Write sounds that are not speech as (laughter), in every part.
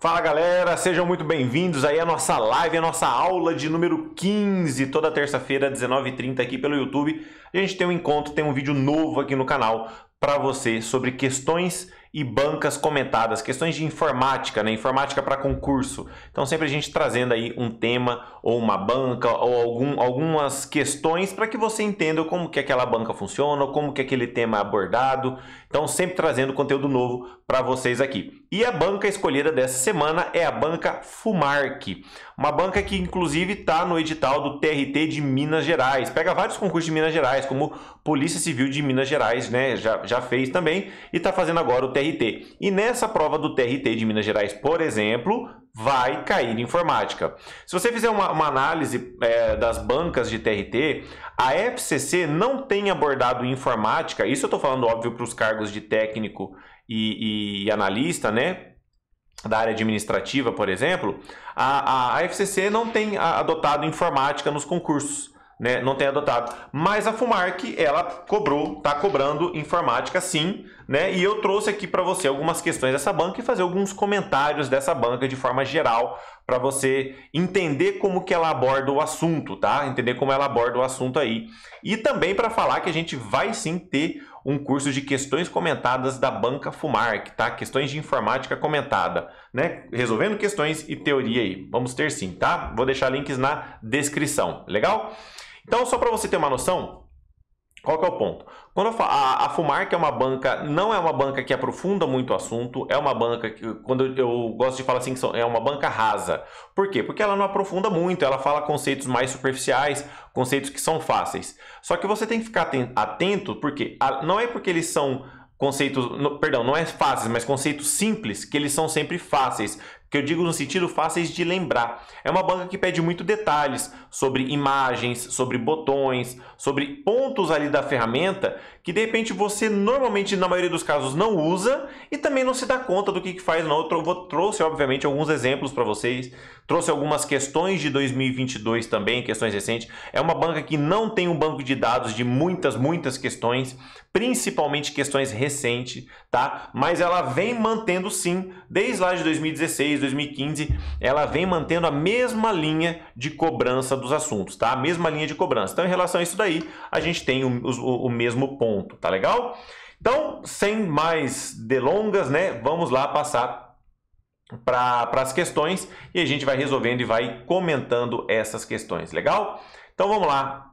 Fala galera, sejam muito bem-vindos aí à nossa live, à nossa aula de número 15, toda terça-feira, 19h30 aqui pelo YouTube. A gente tem um encontro, tem um vídeo novo aqui no canal para você sobre questões e bancas comentadas, questões de informática, né? Informática para concurso. Então sempre a gente trazendo aí um tema ou uma banca ou algum, algumas questões para que você entenda como que aquela banca funciona, como que aquele tema é abordado. Então, sempre trazendo conteúdo novo para vocês aqui. E a banca escolhida dessa semana é a banca Fumarc, uma banca que inclusive está no edital do TRT de Minas Gerais. Pega vários concursos de Minas Gerais, como Polícia Civil de Minas Gerais, né? Já, já fez também e está fazendo agora o TRT. E nessa prova do TRT de Minas Gerais, por exemplo, vai cair informática. Se você fizer uma, uma análise é, das bancas de TRT, a FCC não tem abordado informática, isso eu estou falando, óbvio, para os cargos de técnico e, e, analista, né? Da área administrativa, por exemplo, a, a, a FCC não tem adotado informática nos concursos né, não tem adotado. Mas a Fumarc, ela cobrou, está cobrando informática sim, né? E eu trouxe aqui para você algumas questões dessa banca e fazer alguns comentários dessa banca de forma geral para você entender como que ela aborda o assunto, tá? Entender como ela aborda o assunto aí. E também para falar que a gente vai sim ter um curso de questões comentadas da banca Fumarc, tá? Questões de informática comentada, né? Resolvendo questões e teoria aí. Vamos ter sim, tá? Vou deixar links na descrição. Legal? Então, só para você ter uma noção, qual que é o ponto? Quando a, a Fumar, que é uma banca, não é uma banca que aprofunda muito o assunto, é uma banca que, quando eu gosto de falar assim, é uma banca rasa. Por quê? Porque ela não aprofunda muito, ela fala conceitos mais superficiais, conceitos que são fáceis. Só que você tem que ficar atento, porque não é porque eles são conceitos, perdão, não é fáceis, mas conceitos simples que eles são sempre fáceis que eu digo no sentido fáceis de lembrar. É uma banca que pede muito detalhes sobre imagens, sobre botões, sobre pontos ali da ferramenta que de repente você normalmente, na maioria dos casos, não usa e também não se dá conta do que, que faz. Não, eu trouxe, obviamente, alguns exemplos para vocês, trouxe algumas questões de 2022 também, questões recentes. É uma banca que não tem um banco de dados de muitas, muitas questões, principalmente questões recentes, tá? Mas ela vem mantendo sim, desde lá de 2016, 2015, ela vem mantendo a mesma linha de cobrança dos assuntos, tá? A mesma linha de cobrança. Então, em relação a isso daí, a gente tem o, o, o mesmo ponto ponto, tá legal? Então, sem mais delongas, né? Vamos lá passar para as questões e a gente vai resolvendo e vai comentando essas questões, legal? Então vamos lá.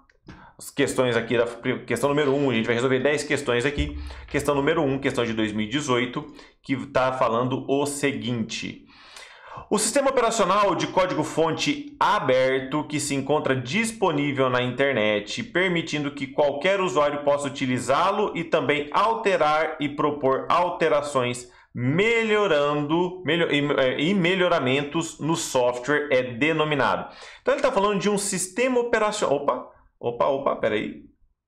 As questões aqui da questão número 1, um, a gente vai resolver 10 questões aqui. Questão número 1, um, questão de 2018, que está falando o seguinte: o sistema operacional de código-fonte aberto que se encontra disponível na internet, permitindo que qualquer usuário possa utilizá-lo e também alterar e propor alterações, melhorando melhor, e, é, e melhoramentos no software é denominado. Então ele está falando de um sistema operacional. Opa, opa, opa, peraí.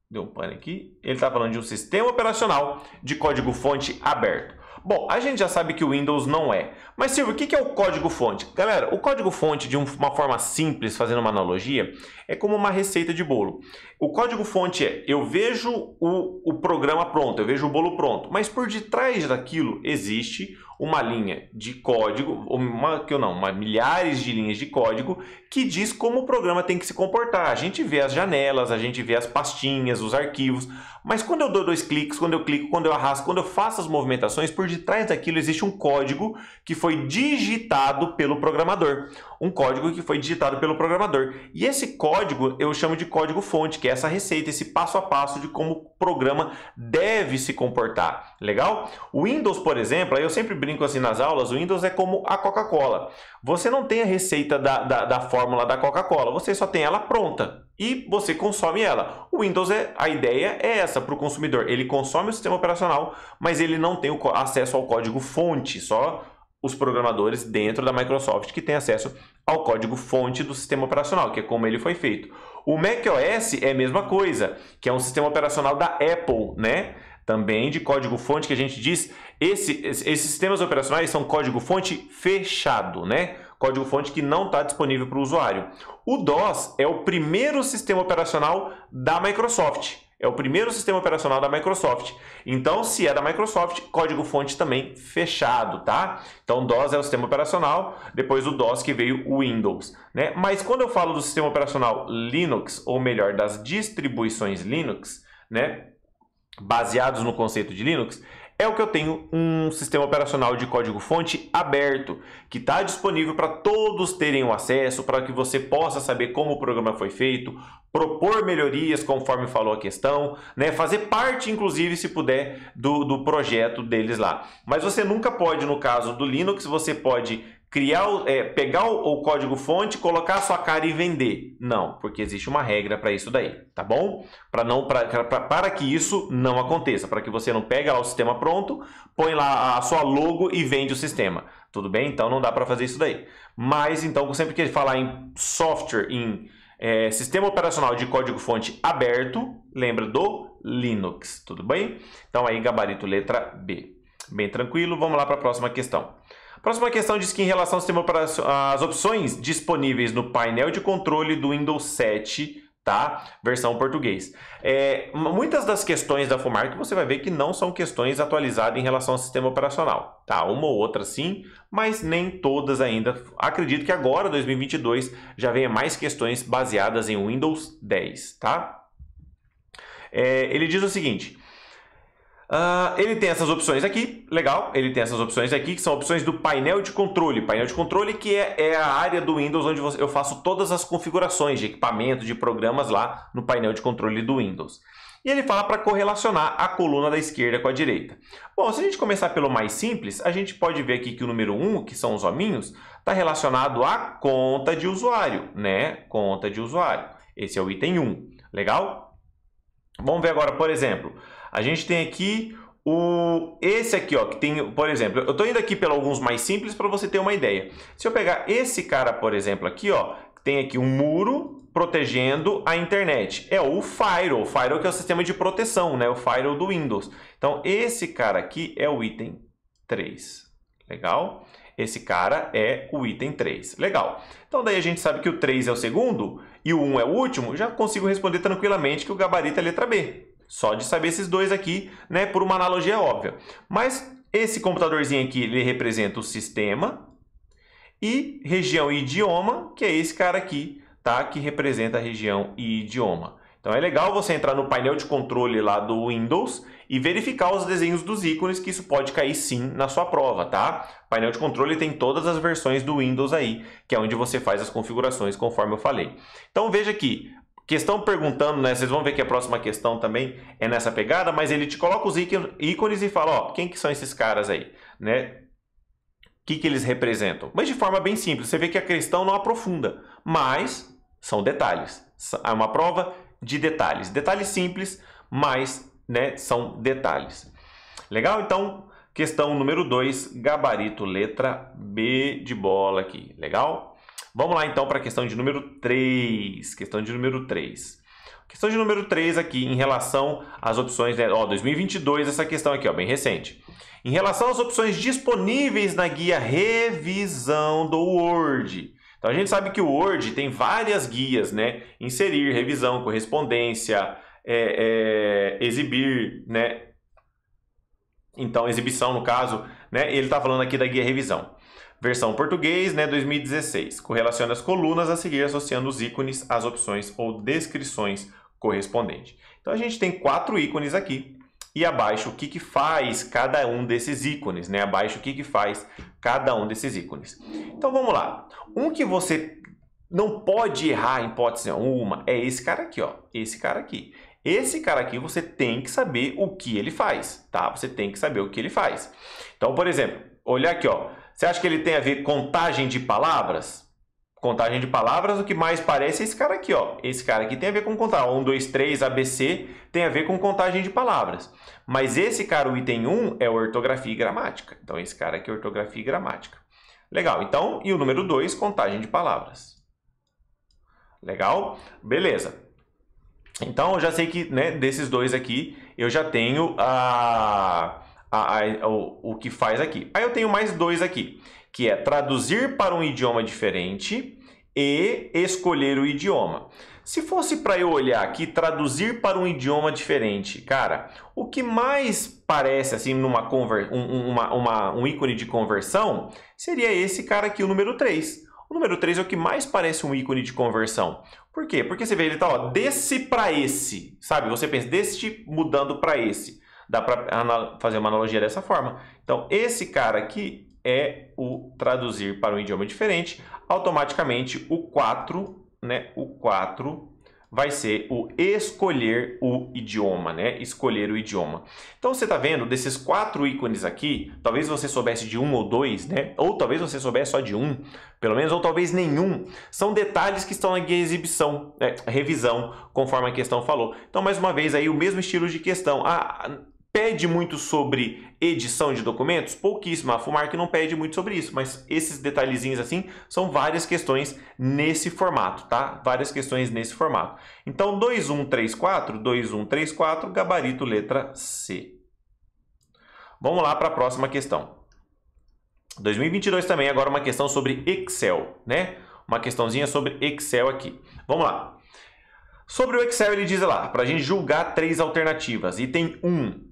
Deu um pano aqui. Ele está falando de um sistema operacional de código-fonte aberto. Bom, a gente já sabe que o Windows não é. Mas Silvio, o que é o código-fonte? Galera, o código-fonte, de uma forma simples, fazendo uma analogia, é como uma receita de bolo. O código-fonte é, eu vejo o, o programa pronto, eu vejo o bolo pronto, mas por detrás daquilo existe uma linha de código, uma que eu não, uma, milhares de linhas de código que diz como o programa tem que se comportar. A gente vê as janelas, a gente vê as pastinhas, os arquivos, mas quando eu dou dois cliques, quando eu clico, quando eu arrasto, quando eu faço as movimentações, por detrás daquilo existe um código que foi digitado pelo programador. Um código que foi digitado pelo programador. E esse código eu chamo de código fonte, que é essa receita, esse passo a passo de como o programa deve se comportar. Legal? O Windows, por exemplo, eu sempre brinco assim nas aulas, o Windows é como a Coca-Cola. Você não tem a receita da, da, da fórmula da Coca-Cola, você só tem ela pronta e você consome ela. O Windows, é, a ideia é essa para o consumidor. Ele consome o sistema operacional, mas ele não tem o, acesso ao código fonte, só os programadores dentro da Microsoft que têm acesso ao código fonte do sistema operacional, que é como ele foi feito. O macOS é a mesma coisa, que é um sistema operacional da Apple, né? também de código-fonte que a gente diz. Esse, esses sistemas operacionais são código-fonte fechado, né? Código-fonte que não está disponível para o usuário. O DOS é o primeiro sistema operacional da Microsoft. É o primeiro sistema operacional da Microsoft. Então, se é da Microsoft, código-fonte também fechado, tá? Então, DOS é o sistema operacional, depois do DOS que veio o Windows, né? Mas quando eu falo do sistema operacional Linux, ou melhor, das distribuições Linux, né? baseados no conceito de Linux, é o que eu tenho um sistema operacional de código-fonte aberto, que está disponível para todos terem o acesso, para que você possa saber como o programa foi feito, propor melhorias conforme falou a questão, né? fazer parte, inclusive, se puder, do, do projeto deles lá. Mas você nunca pode, no caso do Linux, você pode criar, é, pegar o, o código-fonte, colocar a sua cara e vender. Não, porque existe uma regra para isso daí, tá bom? Para não, para que isso não aconteça, para que você não pegue lá o sistema pronto, põe lá a sua logo e vende o sistema. Tudo bem? Então não dá para fazer isso daí. Mas então sempre que ele falar em software, em é, sistema operacional de código-fonte aberto, lembra do Linux, tudo bem? Então aí gabarito letra B. Bem tranquilo, vamos lá para a próxima questão. Próxima questão diz que em relação ao sistema às opções disponíveis no painel de controle do Windows 7, tá? Versão português. É, muitas das questões da FUMARC você vai ver que não são questões atualizadas em relação ao sistema operacional, tá? Uma ou outra sim, mas nem todas ainda. Acredito que agora, 2022, já venha mais questões baseadas em Windows 10, tá? É, ele diz o seguinte: Uh, ele tem essas opções aqui, legal. Ele tem essas opções aqui, que são opções do painel de controle. Painel de controle que é, é a área do Windows onde você, eu faço todas as configurações de equipamento, de programas lá no painel de controle do Windows. E ele fala para correlacionar a coluna da esquerda com a direita. Bom, se a gente começar pelo mais simples, a gente pode ver aqui que o número 1, que são os hominhos, está relacionado à conta de usuário, né? Conta de usuário. Esse é o item 1, legal? Vamos ver agora, por exemplo... A gente tem aqui o esse aqui, ó, que tem, por exemplo, eu estou indo aqui pelos alguns mais simples para você ter uma ideia. Se eu pegar esse cara, por exemplo, aqui, ó, tem aqui um muro protegendo a internet. É o firewall, firewall que é o sistema de proteção, né? O firewall do Windows. Então, esse cara aqui é o item 3. Legal? Esse cara é o item 3. Legal. Então, daí a gente sabe que o 3 é o segundo e o 1 é o último. Já consigo responder tranquilamente que o gabarito é letra B. Só de saber esses dois aqui, né, por uma analogia óbvia. Mas esse computadorzinho aqui, ele representa o sistema e região e idioma, que é esse cara aqui, tá? Que representa a região e idioma. Então é legal você entrar no painel de controle lá do Windows e verificar os desenhos dos ícones, que isso pode cair sim na sua prova, tá? O painel de controle tem todas as versões do Windows aí, que é onde você faz as configurações, conforme eu falei. Então veja aqui, que estão perguntando, né? Vocês vão ver que a próxima questão também é nessa pegada, mas ele te coloca os ícones e fala, ó, quem que são esses caras aí, né? O que, que eles representam? Mas de forma bem simples, você vê que a questão não aprofunda, mas são detalhes. É uma prova de detalhes. Detalhes simples, mas né, são detalhes. Legal? Então, questão número 2, gabarito letra B de bola aqui. Legal? Vamos lá então para a questão de número 3. Questão de número 3. Questão de número 3 aqui em relação às opções, né? ó, 2022, essa questão aqui, ó, bem recente. Em relação às opções disponíveis na guia revisão do Word. Então a gente sabe que o Word tem várias guias, né? Inserir, revisão, correspondência, é, é, exibir, né? Então, exibição no caso, né? Ele está falando aqui da guia revisão. Versão português, né, 2016. Correlacione as colunas a seguir associando os ícones às opções ou descrições correspondentes. Então a gente tem quatro ícones aqui e abaixo o que, que faz cada um desses ícones, né? Abaixo o que, que faz cada um desses ícones. Então vamos lá. Um que você não pode errar em hipótese nenhuma é esse cara aqui, ó. Esse cara aqui. Esse cara aqui você tem que saber o que ele faz, tá? Você tem que saber o que ele faz. Então, por exemplo, olha aqui, ó. Você acha que ele tem a ver contagem de palavras? Contagem de palavras, o que mais parece é esse cara aqui, ó. Esse cara aqui tem a ver com contar. 1, 2, 3, ABC tem a ver com contagem de palavras. Mas esse cara, o item 1, é ortografia e gramática. Então, esse cara aqui é ortografia e gramática. Legal. Então, e o número 2, contagem de palavras. Legal? Beleza. Então, eu já sei que né, desses dois aqui, eu já tenho a a, a, o, o que faz aqui. Aí eu tenho mais dois aqui, que é traduzir para um idioma diferente e escolher o idioma. Se fosse para eu olhar aqui, traduzir para um idioma diferente, cara, o que mais parece assim numa conver... um, uma, uma, um ícone de conversão seria esse cara aqui, o número 3. O número 3 é o que mais parece um ícone de conversão. Por quê? Porque você vê, ele tá ó, desse para esse, sabe? Você pensa deste mudando para esse. Dá para fazer uma analogia dessa forma. Então, esse cara aqui é o traduzir para um idioma diferente. Automaticamente, o 4, né? O 4 vai ser o escolher o idioma, né? Escolher o idioma. Então você está vendo desses quatro ícones aqui, talvez você soubesse de um ou dois, né? Ou talvez você soubesse só de um, pelo menos, ou talvez nenhum. São detalhes que estão na exibição, né? revisão, conforme a questão falou. Então mais uma vez aí o mesmo estilo de questão. Ah, pede muito sobre edição de documentos? Pouquíssima. A Fumarc não pede muito sobre isso, mas esses detalhezinhos assim são várias questões nesse formato, tá? Várias questões nesse formato. Então, 2134, 2134, gabarito letra C. Vamos lá para a próxima questão. 2022 também, agora uma questão sobre Excel, né? Uma questãozinha sobre Excel aqui. Vamos lá. Sobre o Excel, ele diz lá, para a gente julgar três alternativas. Item 1,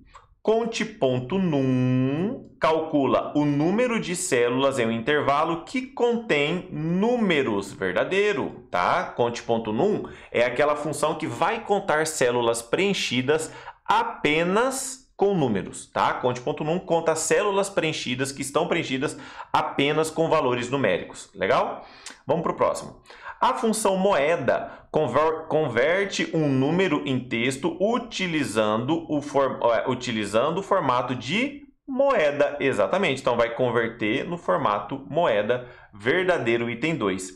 Conte.num calcula o número de células em um intervalo que contém números verdadeiro, tá? Conte.num é aquela função que vai contar células preenchidas apenas com números, tá? Conte.num conta células preenchidas que estão preenchidas apenas com valores numéricos, legal? Vamos para o próximo. A função moeda converte um número em texto utilizando o, for, é, utilizando o formato de moeda, exatamente. Então, vai converter no formato moeda verdadeiro, item 2.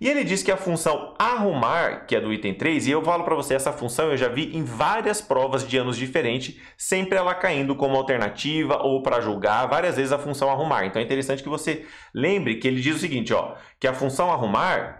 E ele diz que a função arrumar, que é do item 3, e eu falo para você, essa função eu já vi em várias provas de anos diferentes, sempre ela caindo como alternativa ou para julgar, várias vezes a função arrumar. Então é interessante que você lembre que ele diz o seguinte, ó, que a função arrumar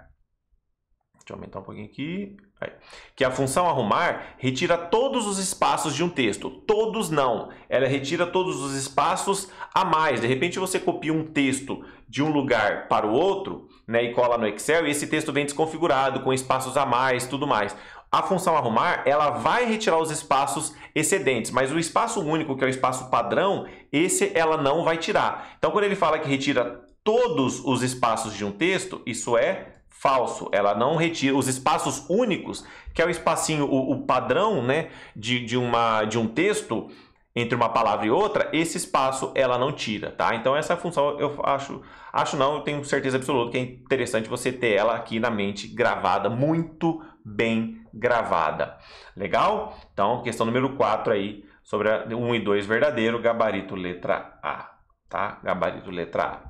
Deixa eu aumentar um pouquinho aqui. Aí. Que é a função arrumar retira todos os espaços de um texto. Todos não. Ela retira todos os espaços a mais. De repente você copia um texto de um lugar para o outro né, e cola no Excel e esse texto vem desconfigurado, com espaços a mais, tudo mais. A função arrumar, ela vai retirar os espaços excedentes, mas o espaço único, que é o espaço padrão, esse ela não vai tirar. Então, quando ele fala que retira todos os espaços de um texto, isso é falso. Ela não retira os espaços únicos, que é o espacinho, o, o padrão, né, de, de, uma, de um texto entre uma palavra e outra, esse espaço ela não tira, tá? Então essa função eu acho, acho não, eu tenho certeza absoluta que é interessante você ter ela aqui na mente gravada, muito bem gravada. Legal? Então, questão número 4 aí, sobre a 1 e 2 verdadeiro, gabarito letra A, tá? Gabarito letra A.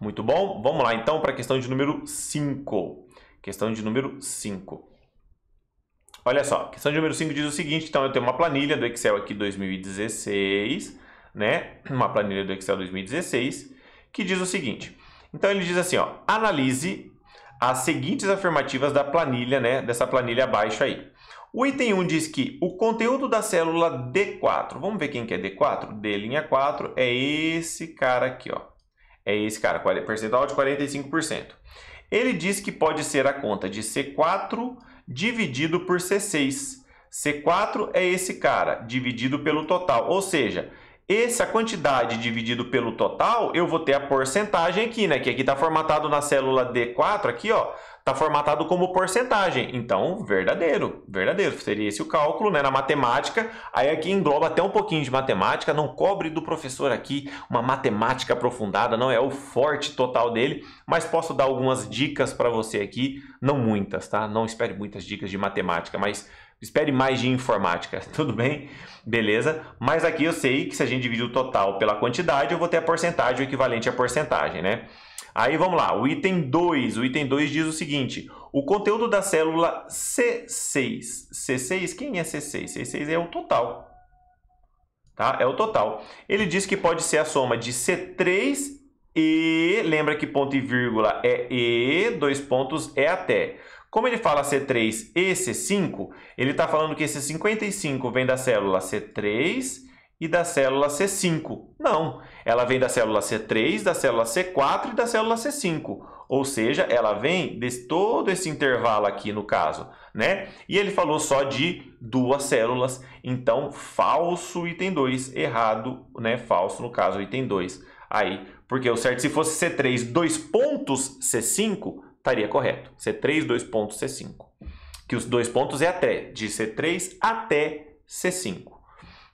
Muito bom? Vamos lá então para a questão de número 5. Questão de número 5. Olha só, questão de número 5 diz o seguinte, então eu tenho uma planilha do Excel aqui 2016, né? Uma planilha do Excel 2016 que diz o seguinte. Então ele diz assim, ó, analise as seguintes afirmativas da planilha, né, dessa planilha abaixo aí. O item 1 diz que o conteúdo da célula D4, vamos ver quem que é D4? D linha 4 é esse cara aqui, ó. É esse cara, percentual de 45%. Ele diz que pode ser a conta de C4 dividido por C6. C4 é esse cara, dividido pelo total. Ou seja, essa quantidade dividido pelo total, eu vou ter a porcentagem aqui, né? Que aqui está formatado na célula D4, aqui, ó está formatado como porcentagem. Então, verdadeiro, verdadeiro. Seria esse o cálculo né, na matemática. Aí aqui engloba até um pouquinho de matemática. Não cobre do professor aqui uma matemática aprofundada, não é o forte total dele, mas posso dar algumas dicas para você aqui. Não muitas, tá? Não espere muitas dicas de matemática, mas Espere mais de informática, (laughs) tudo bem? Beleza? Mas aqui eu sei que se a gente divide o total pela quantidade, eu vou ter a porcentagem, o equivalente à porcentagem, né? Aí vamos lá, o item 2. O item 2 diz o seguinte: o conteúdo da célula C6. C6, quem é C6? C6 é o total. Tá? É o total. Ele diz que pode ser a soma de C3 e. Lembra que ponto e vírgula é E, dois pontos é até. Como ele fala C3 e C5, ele está falando que esse 55 vem da célula C3 e da célula C5. Não, ela vem da célula C3, da célula C4 e da célula C5. Ou seja, ela vem de todo esse intervalo aqui no caso, né? E ele falou só de duas células, então falso item 2, errado, né? Falso no caso item 2. Aí, porque o certo se fosse C3, dois pontos C5, estaria correto. C3, 2 pontos, C5. Que os dois pontos é até, de C3 até C5.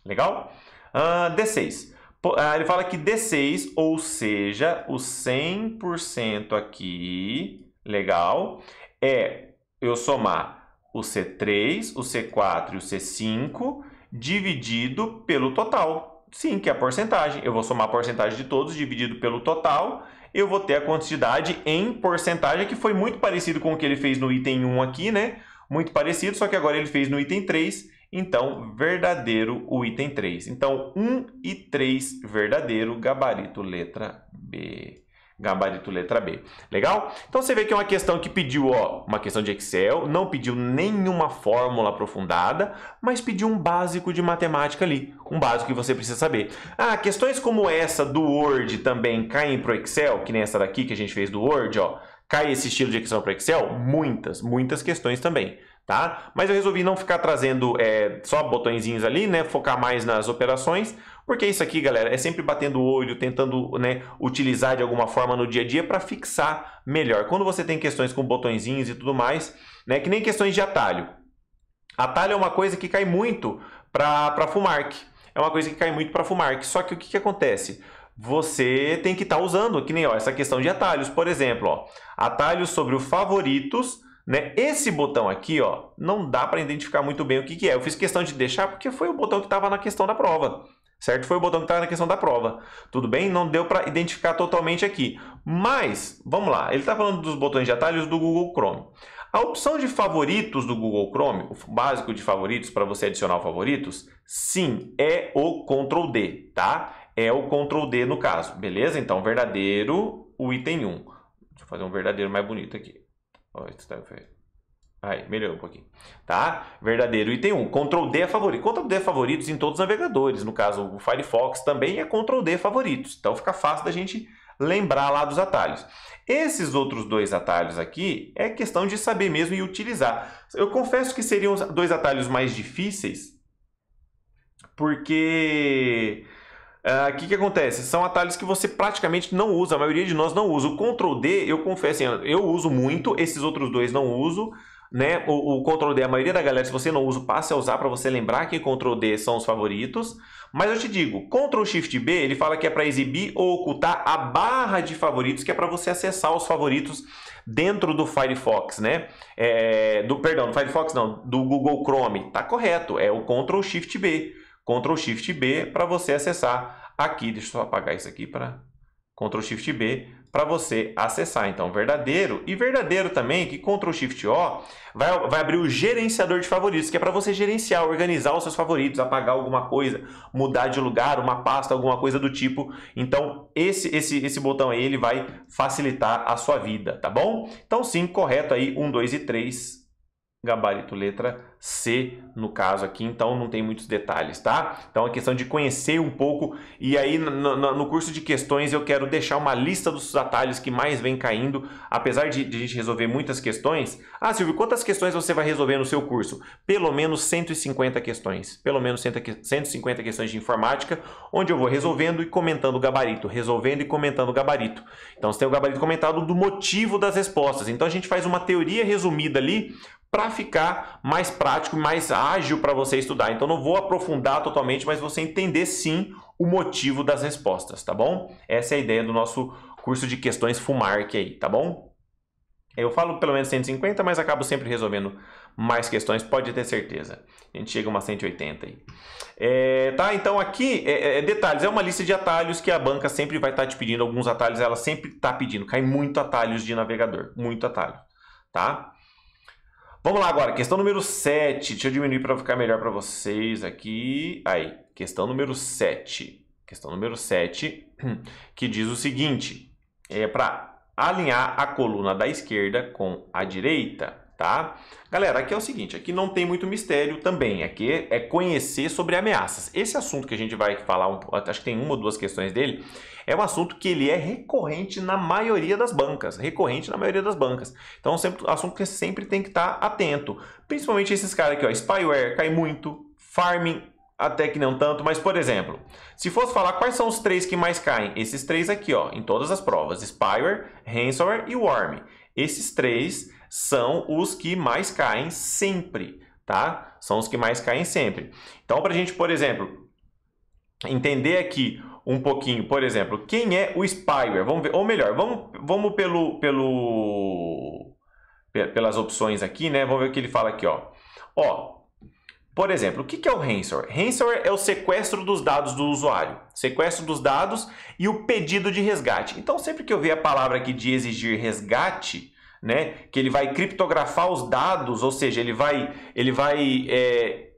Legal? Uh, D6. Uh, ele fala que D6, ou seja, o 100% aqui, legal, é eu somar o C3, o C4 e o C5 dividido pelo total. Sim, que é a porcentagem. Eu vou somar a porcentagem de todos dividido pelo total eu vou ter a quantidade em porcentagem, que foi muito parecido com o que ele fez no item 1 aqui, né? Muito parecido, só que agora ele fez no item 3, então verdadeiro o item 3. Então 1 e 3 verdadeiro, gabarito letra B gabarito letra B. Legal? Então você vê que é uma questão que pediu, ó, uma questão de Excel, não pediu nenhuma fórmula aprofundada, mas pediu um básico de matemática ali, um básico que você precisa saber. Ah, questões como essa do Word também caem para o Excel, que nem essa daqui que a gente fez do Word, ó. Cai esse estilo de questão para Excel? Muitas, muitas questões também tá? Mas eu resolvi não ficar trazendo é, só botõezinhos ali, né? Focar mais nas operações, porque isso aqui, galera, é sempre batendo o olho, tentando né, utilizar de alguma forma no dia a dia para fixar melhor. Quando você tem questões com botõezinhos e tudo mais, né? Que nem questões de atalho. Atalho é uma coisa que cai muito para Fumark. É uma coisa que cai muito para Fumark. Só que o que, que acontece? Você tem que estar tá usando, que nem ó, essa questão de atalhos, por exemplo, ó, atalhos sobre o favoritos né? Esse botão aqui, ó, não dá para identificar muito bem o que, que é. Eu fiz questão de deixar porque foi o botão que estava na questão da prova certo? Foi o botão que estava na questão da prova. Tudo bem? Não deu para identificar totalmente aqui. Mas, vamos lá, ele está falando dos botões de atalhos do Google Chrome. A opção de favoritos do Google Chrome, o básico de favoritos para você adicionar favoritos, sim, é o Ctrl D, tá? É o Ctrl D no caso, beleza? Então, verdadeiro, o item 1. Deixa eu fazer um verdadeiro mais bonito aqui. Ó, isso tá Aí, melhorou um pouquinho. Tá? Verdadeiro item 1. Ctrl D é favorito. Ctrl D é favoritos em todos os navegadores. No caso, o Firefox também é Ctrl D é favoritos. Então fica fácil da gente lembrar lá dos atalhos. Esses outros dois atalhos aqui é questão de saber mesmo e utilizar. Eu confesso que seriam dois atalhos mais difíceis, porque o uh, ah, que, que acontece? São atalhos que você praticamente não usa, a maioria de nós não usa. O Ctrl D, eu confesso, assim, eu uso muito, esses outros dois não uso. Né? O, o Ctrl D, a maioria da galera, se você não usa, passe a usar para você lembrar que Ctrl D são os favoritos. Mas eu te digo, Ctrl Shift B, ele fala que é para exibir ou ocultar a barra de favoritos, que é para você acessar os favoritos dentro do Firefox, né? É, do, perdão, do Firefox não, do Google Chrome. Tá correto, é o Ctrl Shift B. Ctrl Shift B para você acessar aqui. Deixa eu só apagar isso aqui para Ctrl Shift B para você acessar. Então, verdadeiro e verdadeiro também, que Ctrl Shift O vai, vai abrir o gerenciador de favoritos, que é para você gerenciar, organizar os seus favoritos, apagar alguma coisa, mudar de lugar, uma pasta, alguma coisa do tipo. Então, esse esse esse botão aí ele vai facilitar a sua vida, tá bom? Então, sim, correto aí 1, 2 e 3 gabarito letra C, no caso aqui, então não tem muitos detalhes, tá? Então é questão de conhecer um pouco e aí no, curso de questões eu quero deixar uma lista dos atalhos que mais vem caindo, apesar de, de a gente resolver muitas questões. Ah, Silvio, quantas questões você vai resolver no seu curso? Pelo menos 150 questões, pelo menos 150 questões de informática, onde eu vou resolvendo e comentando o gabarito, resolvendo e comentando o gabarito. Então você tem o gabarito comentado do motivo das respostas, então a gente faz uma teoria resumida ali para ficar mais prático, mais ágil para você estudar. Então não vou aprofundar totalmente, mas você entender sim o motivo das respostas, tá bom? Essa é a ideia do nosso curso de questões Fumark aí, tá bom? Eu falo pelo menos 150, mas acabo sempre resolvendo mais questões, pode ter certeza. A gente chega a umas 180 aí. É, tá, então aqui, é, é, é, detalhes, é uma lista de atalhos que a banca sempre vai estar tá te pedindo, alguns atalhos ela sempre está pedindo, cai muito atalhos de navegador, muito atalho, tá? Vamos lá agora, questão número 7. Deixa eu diminuir para ficar melhor para vocês aqui. Aí, questão número 7. Questão número 7, (clears throat) que diz o seguinte: é para alinhar a coluna da esquerda com a direita tá? Galera, aqui é o seguinte, aqui não tem muito mistério também, aqui é conhecer sobre ameaças. Esse assunto que a gente vai falar, acho que tem uma ou duas questões dele, é um assunto que ele é recorrente na maioria das bancas, recorrente na maioria das bancas. Então, sempre assunto que sempre tem que estar tá atento, principalmente esses caras aqui, ó, spyware cai muito, farming até que não tanto, mas por exemplo, se fosse falar quais são os três que mais caem, esses três aqui, ó, em todas as provas, spyware, ransomware e worm. Esses três são os que mais caem sempre, tá? São os que mais caem sempre. Então, para a gente, por exemplo, entender aqui um pouquinho, por exemplo, quem é o spyware? Vamos ver, ou melhor, vamos, vamos pelo, pelo, pelas opções aqui, né? Vamos ver o que ele fala aqui, ó. Ó, por exemplo, o que é o ransomware? Ransomware é o sequestro dos dados do usuário, sequestro dos dados e o pedido de resgate. Então, sempre que eu ver a palavra aqui de exigir resgate, né? Que ele vai criptografar os dados, ou seja, ele vai, ele vai é,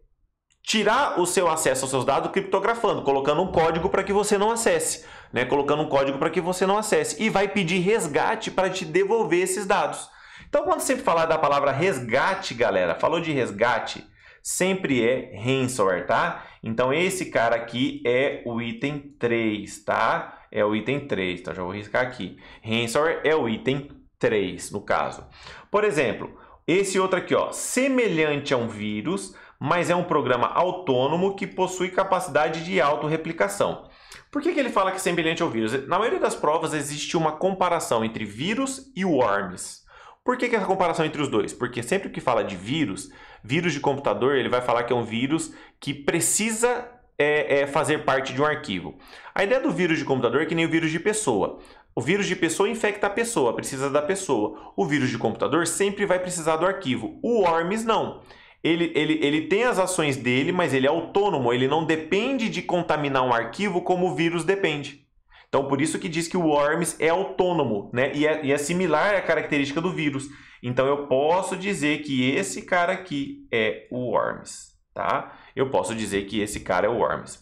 tirar o seu acesso aos seus dados criptografando, colocando um código para que você não acesse, né? Colocando um código para que você não acesse e vai pedir resgate para te devolver esses dados. Então, quando sempre falar da palavra resgate, galera, falou de resgate, sempre é ransomware, tá? Então, esse cara aqui é o item 3, tá? É o item 3, então tá? já vou riscar aqui. Ransomware é o item 3. 3, no caso. Por exemplo, esse outro aqui, ó, semelhante a um vírus, mas é um programa autônomo que possui capacidade de autorreplicação. Por que, que ele fala que é semelhante ao vírus? Na maioria das provas existe uma comparação entre vírus e worms. Por que, que essa é comparação entre os dois? Porque sempre que fala de vírus, vírus de computador, ele vai falar que é um vírus que precisa é, é fazer parte de um arquivo. A ideia do vírus de computador é que nem o vírus de pessoa. O vírus de pessoa infecta a pessoa, precisa da pessoa. O vírus de computador sempre vai precisar do arquivo. O worms não. Ele, ele, ele tem as ações dele, mas ele é autônomo, ele não depende de contaminar um arquivo como o vírus depende. Então, por isso que diz que o worms é autônomo, né? E é, e é similar à característica do vírus. Então, eu posso dizer que esse cara aqui é o worms, tá? Eu posso dizer que esse cara é o worms.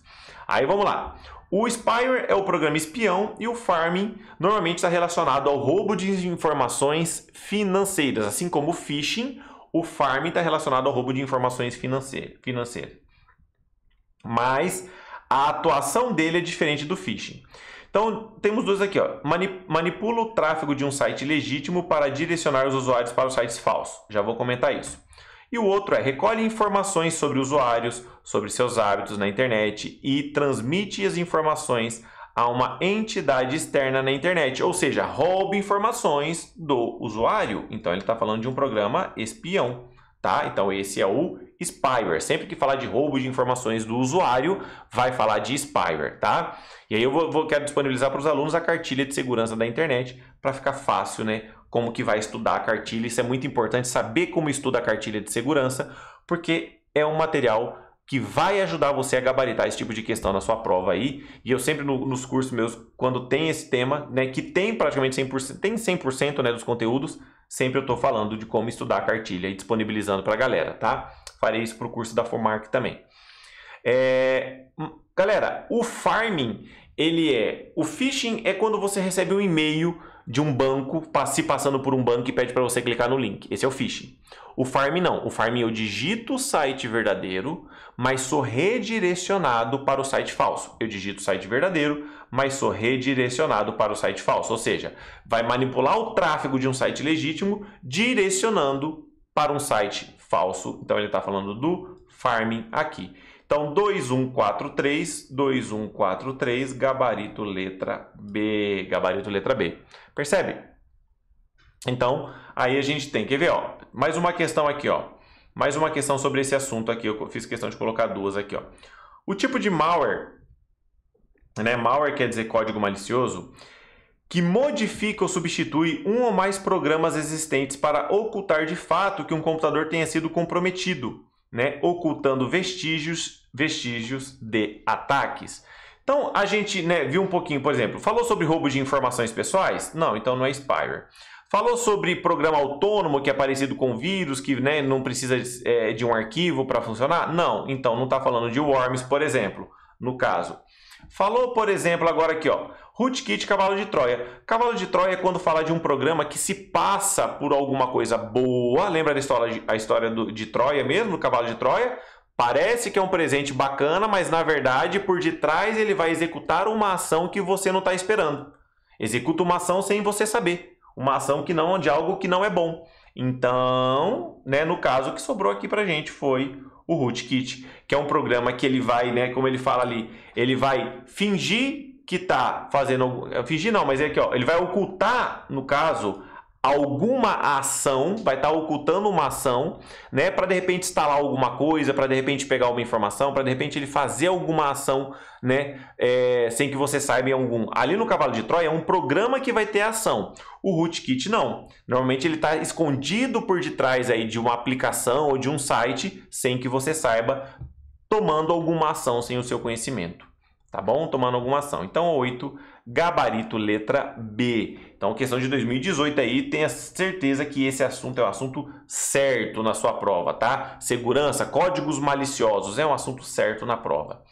Aí, vamos lá. O Spyware é o programa espião e o Farming normalmente está relacionado ao roubo de informações financeiras. Assim como o Phishing, o Farming está relacionado ao roubo de informações financeiras. Mas a atuação dele é diferente do Phishing. Então, temos dois aqui. Ó. Manipula o tráfego de um site legítimo para direcionar os usuários para os sites falsos. Já vou comentar isso. E o outro é recolhe informações sobre usuários, sobre seus hábitos na internet e transmite as informações a uma entidade externa na internet, ou seja, rouba informações do usuário. Então ele está falando de um programa espião. Tá? Então esse é o spyware. Sempre que falar de roubo de informações do usuário, vai falar de spyware, tá? E aí eu vou, vou quero disponibilizar para os alunos a cartilha de segurança da internet para ficar fácil, né? Como que vai estudar a cartilha. Isso é muito importante saber como estuda a cartilha de segurança, porque é um material que vai ajudar você a gabaritar esse tipo de questão na sua prova aí. E eu sempre no, nos cursos meus, quando tem esse tema, né, que tem praticamente 100%, tem 100% né, dos conteúdos, sempre eu estou falando de como estudar a cartilha e disponibilizando para a galera, tá? Farei isso para o curso da Formark também. É... Hum, galera, o farming, ele é... O phishing é quando você recebe um e-mail de um banco se passando por um banco e pede para você clicar no link. Esse é o phishing. O farm não. O farm eu digito o site verdadeiro, mas sou redirecionado para o site falso. Eu digito o site verdadeiro, mas sou redirecionado para o site falso. Ou seja, vai manipular o tráfego de um site legítimo, direcionando para um site falso. Então ele está falando do farming aqui. Então 2143, 2143, gabarito letra B, gabarito letra B. Percebe? Então, aí a gente tem, que ver, ó, mais uma questão aqui, ó. Mais uma questão sobre esse assunto aqui, eu fiz questão de colocar duas aqui, ó. O tipo de malware né? Malware quer dizer código malicioso que modifica ou substitui um ou mais programas existentes para ocultar de fato que um computador tenha sido comprometido, né? ocultando vestígios, vestígios de ataques. Então a gente né, viu um pouquinho, por exemplo, falou sobre roubo de informações pessoais? Não, então não é spyware. Falou sobre programa autônomo que é parecido com vírus, que né, não precisa é, de um arquivo para funcionar? Não, então não está falando de worms, por exemplo, no caso. Falou, por exemplo, agora aqui, ó, Rootkit Cavalo de Troia. Cavalo de Troia é quando fala de um programa que se passa por alguma coisa boa. Lembra da história, a história do, de Troia mesmo, do Cavalo de Troia? Parece que é um presente bacana, mas na verdade por detrás ele vai executar uma ação que você não está esperando. Executa uma ação sem você saber. Uma ação que não de algo que não é bom. Então, né, no caso, o que sobrou aqui para gente foi o Rootkit, que é um programa que ele vai, né, como ele fala ali, ele vai fingir que está fazendo, fingir não, mas é aqui, ó, ele vai ocultar, no caso, alguma ação, vai estar tá ocultando uma ação, né, para de repente instalar alguma coisa, para de repente pegar uma informação, para de repente ele fazer alguma ação, né, é, sem que você saiba em algum. Ali no cavalo de Troia é um programa que vai ter ação. O rootkit não. Normalmente ele está escondido por detrás aí de uma aplicação ou de um site, sem que você saiba, tomando alguma ação sem o seu conhecimento, tá bom? Tomando alguma ação. Então 8 gabarito letra B. Então, questão de 2018 aí, tenha certeza que esse assunto é um assunto certo na sua prova, tá? Segurança, códigos maliciosos é um assunto certo na prova.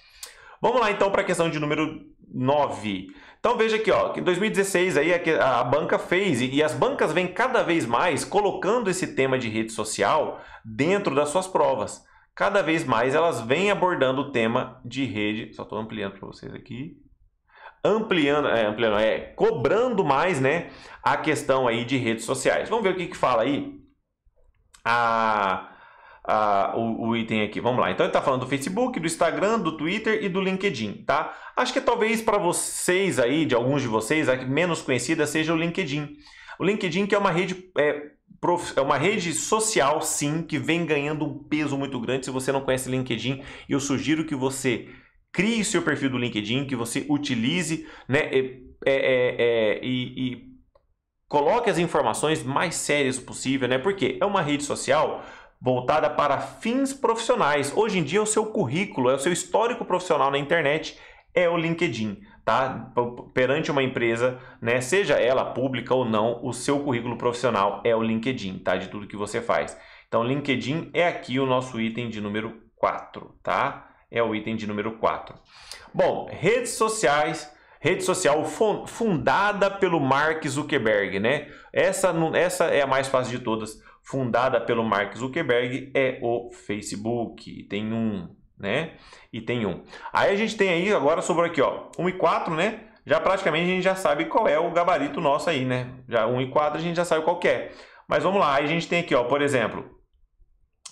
Vamos lá então para a questão de número 9. Então veja aqui, ó, que em 2016 aí a, é a banca fez e, e as bancas vêm cada vez mais colocando esse tema de rede social dentro das suas provas. Cada vez mais elas vêm abordando o tema de rede. Só estou ampliando para vocês aqui ampliando, é, ampliando, é, cobrando mais, né, a questão aí de redes sociais. Vamos ver o que que fala aí a, o, o, item aqui. Vamos lá. Então ele está falando do Facebook, do Instagram, do Twitter e do LinkedIn, tá? Acho que talvez para vocês aí, de alguns de vocês, a menos conhecida seja o LinkedIn. O LinkedIn que é uma rede é, é uma rede social, sim, que vem ganhando um peso muito grande. Se você não conhece LinkedIn, eu sugiro que você crie seu perfil do LinkedIn, que você utilize né, é, é, é, e, e, coloque as informações mais sérias possível, né? Porque é uma rede social voltada para fins profissionais. Hoje em dia o seu currículo, é o seu histórico profissional na internet, é o LinkedIn. Tá? Perante uma empresa, né? seja ela pública ou não, o seu currículo profissional é o LinkedIn, tá? De tudo que você faz. Então, LinkedIn é aqui o nosso item de número 4, tá? é o item de número 4. Bom, redes sociais, rede social fundada pelo Mark Zuckerberg, né? Essa, essa é a mais fácil de todas, fundada pelo Mark Zuckerberg é o Facebook. Tem um, né? E tem um. Aí a gente tem aí agora sobrou aqui, ó, 1 e 4, né? Já praticamente a gente já sabe qual é o gabarito nosso aí, né? Já 1 e 4 a gente já sabe qual é. Mas vamos lá, aí a gente tem aqui, ó, por exemplo,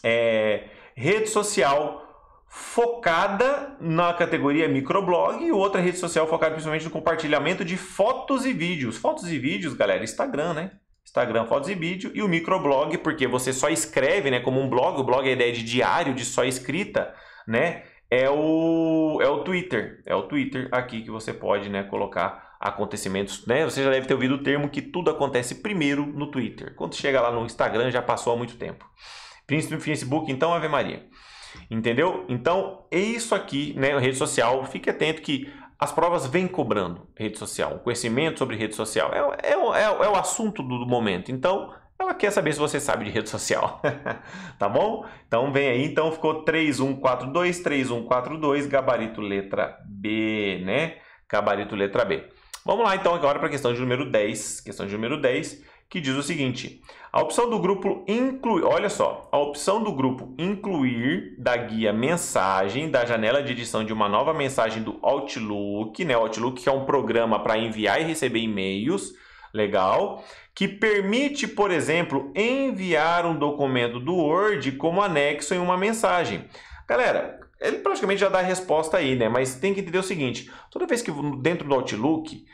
é, rede social focada na categoria microblog e outra rede social focada principalmente no compartilhamento de fotos e vídeos. Fotos e vídeos, galera, Instagram, né? Instagram, fotos e vídeo e o microblog, porque você só escreve, né, como um blog, o blog é a ideia de diário, de só escrita, né? É o é o Twitter, é o Twitter aqui que você pode, né, colocar acontecimentos, né? Você já deve ter ouvido o termo que tudo acontece primeiro no Twitter. Quando chega lá no Instagram já passou há muito tempo. Príncipe Facebook, então Ave Maria. Entendeu? Então, é isso aqui, né? rede social, fique atento que as provas vêm cobrando rede social. O conhecimento sobre rede social é, é, é, é o assunto do, do momento. Então, ela quer saber se você sabe de rede social. (laughs) tá bom? Então vem aí, então ficou 3142, 3142, gabarito letra B, né? Gabarito letra B. Vamos lá então agora para a questão de número 10. Questão de número 10 que diz o seguinte: a opção do grupo incluir, olha só, a opção do grupo incluir da guia mensagem da janela de edição de uma nova mensagem do Outlook, né? O Outlook que é um programa para enviar e receber e-mails, legal, que permite, por exemplo, enviar um documento do Word como anexo em uma mensagem. Galera, ele praticamente já dá a resposta aí, né? Mas tem que entender o seguinte: toda vez que dentro do Outlook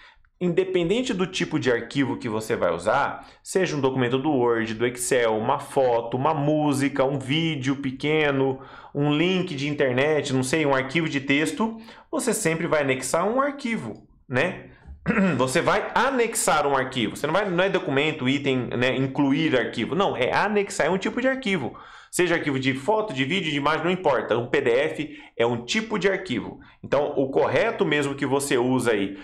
independente do tipo de arquivo que você vai usar, seja um documento do Word, do Excel, uma foto, uma música, um vídeo pequeno, um link de internet, não sei, um arquivo de texto, você sempre vai anexar um arquivo, né? (clears throat) Você vai anexar um arquivo. Você não vai, não é documento, item, né, incluir arquivo. Não, é anexar é um tipo de arquivo. Seja arquivo de foto, de vídeo, de imagem, não importa. Um PDF é um tipo de arquivo. Então, o correto mesmo que você usa aí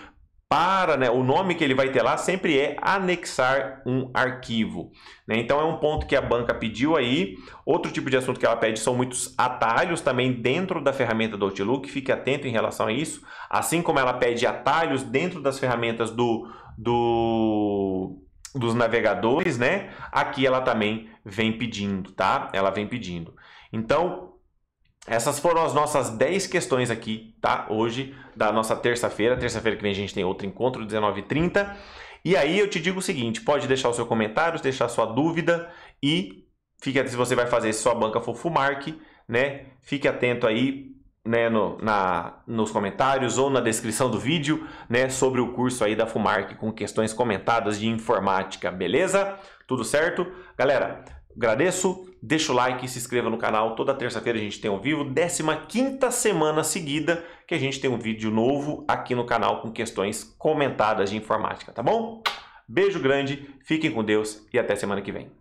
para, né, o nome que ele vai ter lá sempre é anexar um arquivo. Né? Então é um ponto que a banca pediu aí. Outro tipo de assunto que ela pede são muitos atalhos também dentro da ferramenta do Outlook. Fique atento em relação a isso. Assim como ela pede atalhos dentro das ferramentas do, do dos navegadores, né? Aqui ela também vem pedindo, tá? Ela vem pedindo. Então essas foram as nossas 10 questões aqui, tá? Hoje, da nossa terça-feira. Terça-feira que vem a gente tem outro encontro, 19h30. E aí eu te digo o seguinte: pode deixar o seu comentário, deixar a sua dúvida e fique atento se você vai fazer sua banca Fofumark, Fumark, né? Fique atento aí né, no, na, nos comentários ou na descrição do vídeo, né, sobre o curso aí da Fumark com questões comentadas de informática, beleza? Tudo certo? Galera, Agradeço, deixa o like, se inscreva no canal. Toda terça-feira a gente tem ao vivo, 15 semana seguida que a gente tem um vídeo novo aqui no canal com questões comentadas de informática, tá bom? Beijo grande, fiquem com Deus e até semana que vem.